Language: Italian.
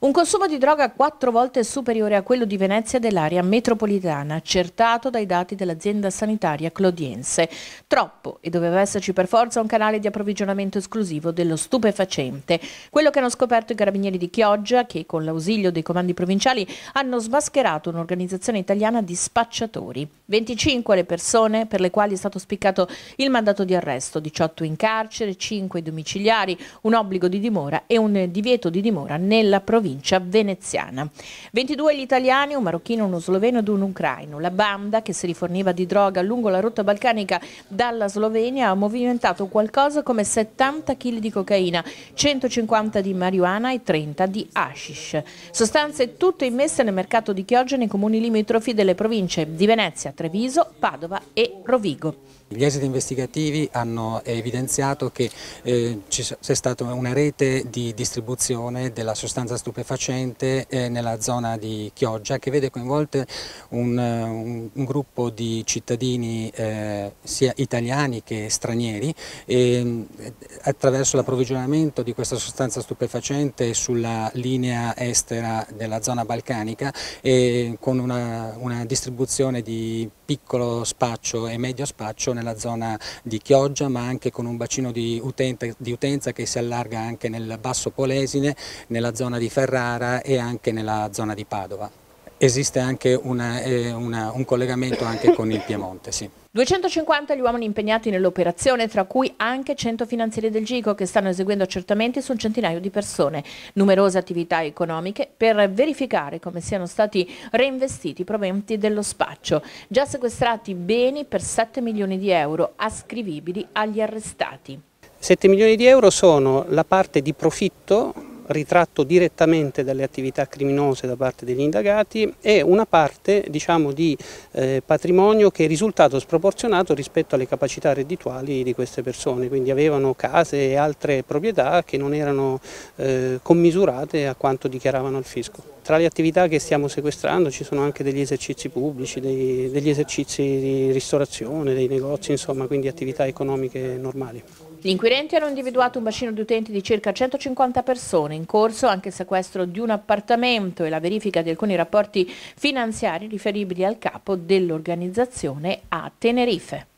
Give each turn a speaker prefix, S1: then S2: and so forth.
S1: Un consumo di droga quattro volte superiore a quello di Venezia dell'area metropolitana, accertato dai dati dell'azienda sanitaria clodiense. Troppo e doveva esserci per forza un canale di approvvigionamento esclusivo dello stupefacente. Quello che hanno scoperto i carabinieri di Chioggia, che con l'ausilio dei comandi provinciali hanno smascherato un'organizzazione italiana di spacciatori. 25 le persone per le quali è stato spiccato il mandato di arresto, 18 in carcere, 5 domiciliari, un obbligo di dimora e un divieto di dimora nella provincia provincia veneziana. 22 gli italiani, un marocchino, uno sloveno ed un ucraino. La banda che si riforniva di droga lungo la rotta balcanica dalla Slovenia ha movimentato qualcosa come 70 kg di cocaina, 150 di marijuana e 30 di hashish. Sostanze tutte immesse nel mercato di Chioggia nei comuni limitrofi delle province di Venezia, Treviso, Padova e Rovigo.
S2: Gli esiti investigativi hanno evidenziato che eh, c'è stata una rete di distribuzione della sostanza stupefacente eh, nella zona di Chioggia che vede coinvolte un, un, un gruppo di cittadini eh, sia italiani che stranieri e, eh, attraverso l'approvvigionamento di questa sostanza stupefacente sulla linea estera della zona balcanica e con una, una distribuzione di piccolo spaccio e medio spaccio nella zona di Chioggia ma anche con un bacino di, utente, di utenza che si allarga anche nel Basso Polesine, nella zona di Ferrara e anche nella zona di Padova. Esiste anche una, eh, una, un collegamento anche con il Piemonte, sì.
S1: 250 gli uomini impegnati nell'operazione, tra cui anche 100 finanziari del GICO che stanno eseguendo accertamenti su un centinaio di persone, numerose attività economiche per verificare come siano stati reinvestiti i proventi dello spaccio, già sequestrati beni per 7 milioni di euro ascrivibili agli arrestati.
S3: 7 milioni di euro sono la parte di profitto ritratto direttamente dalle attività criminose da parte degli indagati e una parte diciamo, di eh, patrimonio che è risultato sproporzionato rispetto alle capacità reddituali di queste persone, quindi avevano case e altre proprietà che non erano eh, commisurate a quanto dichiaravano al fisco. Tra le attività che stiamo sequestrando ci sono anche degli esercizi pubblici, dei, degli esercizi di ristorazione, dei negozi, insomma, quindi attività economiche normali.
S1: Gli inquirenti hanno individuato un bacino di utenti di circa 150 persone, in corso anche il sequestro di un appartamento e la verifica di alcuni rapporti finanziari riferibili al capo dell'organizzazione a Tenerife.